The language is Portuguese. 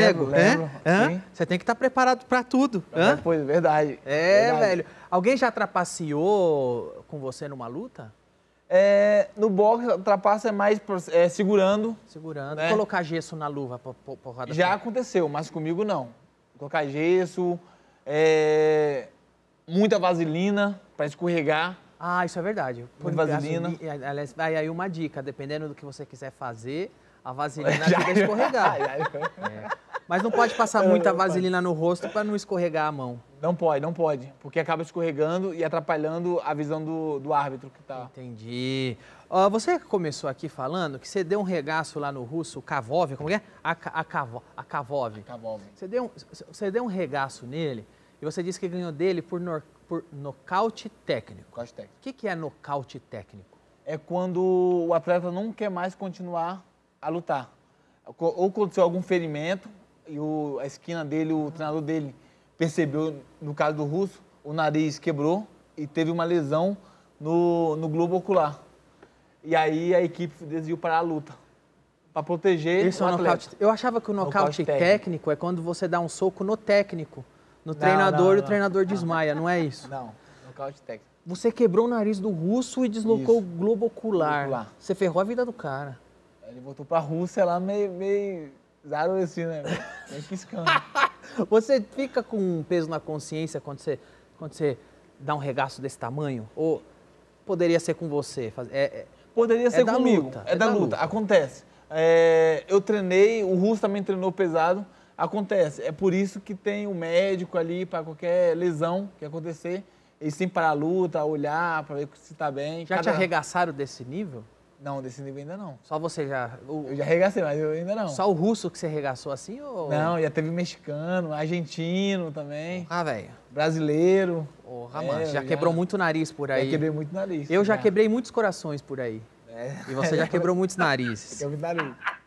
cego. né? Você tem que estar tá preparado para tudo. É, pois, verdade. É, verdade. velho. Alguém já trapaceou com você numa luta? É, no boxe, trapaça é mais é, segurando. Segurando. Né? Colocar gesso na luva, Já aconteceu, mas comigo não. Colocar gesso, é, muita vaselina para escorregar. Ah, isso é verdade. Muita vaselina. Aliás, aí, aí uma dica, dependendo do que você quiser fazer, a vaselina ajuda a escorregar. é. Mas não pode passar é, muita vaselina no rosto para não escorregar a mão. Não pode, não pode. Porque acaba escorregando e atrapalhando a visão do, do árbitro que tá. Entendi. Uh, você começou aqui falando que você deu um regaço lá no russo, Kavov, como é? A, a, Kavov. A Kavov. Você, deu um, você deu um regaço nele e você disse que ganhou dele por, nor, por nocaute técnico. Nocaute técnico. O que, que é nocaute técnico? É quando o atleta não quer mais continuar a lutar. Ou aconteceu algum ferimento, e o, a esquina dele, o treinador dele, percebeu, no caso do Russo, o nariz quebrou e teve uma lesão no, no globo ocular. E aí a equipe desviou para a luta. para proteger Isso é o é um atleta. Nocaute. Eu achava que o nocaute, nocaute técnico. técnico. é quando você dá um soco no técnico, no não, treinador e o treinador desmaia, não é isso? Não, nocaute técnico. Você quebrou o nariz do russo e deslocou isso. o globo ocular. Você ferrou a vida do cara. Ele voltou para a Rússia lá meio, meio Zaro assim, né? É piscando. Você fica com um peso na consciência quando você, quando você dá um regaço desse tamanho? Ou poderia ser com você? É, é, poderia é ser é comigo. Luta, é, é, da, da luta. luta. Acontece. É, eu treinei, o Russo também treinou pesado. Acontece. É por isso que tem o um médico ali para qualquer lesão que acontecer. Eles têm para a luta, olhar, para ver se está bem. Já Cada... te arregaçaram desse nível? Não, desse nível ainda não. Só você já. O... Eu já arregacei, mas eu ainda não. Só o russo que você arregaçou assim? Ou... Não, já teve mexicano, argentino também. Ah, velho. Brasileiro. Porra, oh, mano. já, já quebrou muito nariz por aí. Já quebrei muito nariz. Eu já, já quebrei muitos corações por aí. É. E você já quebrou muitos narizes. Eu muito nariz.